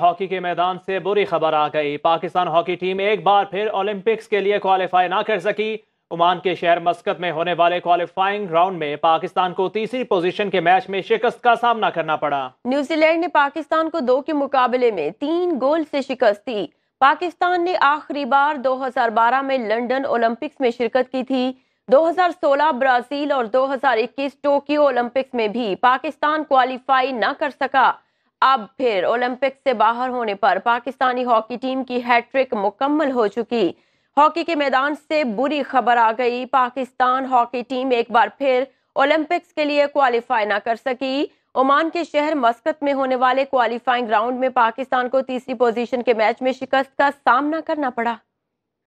hockey के मैदान से बुरी खबर आ गई पाकिस्तान हॉकी टीम एक बार फिर ओलंपिक्स के लिए क्वालिफाई ना कर सकी ओमान के शहर मस्कत में होने वाले क्वालिफाइंग राउंड में पाकिस्तान को तीसरी पोजीशन के मैच में शिकस्त का सामना करना पड़ा न्यूजीलैंड ने पाकिस्तान को दो के मुकाबले में तीन गोल से शिकस्त दी पाकिस्तान ने आखिरी बार 2012 में लंदन ओलंपिक्स में शिरकत की थी 2016 ब्राजील और 2021 टोक्यो ओलंपिक्स में भी पाकिस्तान क्वालिफाई न कर सका अब फिर ओलंपिक से बाहर होने पर पाकिस्तानी हॉकी टीम की हैट्रिक मुकम्मल हो चुकी हॉकी के मैदान से बुरी खबर आ गई पाकिस्तान हॉकी टीम एक बार फिर ओलंपिक्स के लिए क्वालिफाई ना कर सकी ओमान के शहर मस्कत में होने वाले क्वालिफाइंग राउंड में पाकिस्तान को तीसरी पोजीशन के मैच में शिकस्त का सामना करना पड़ा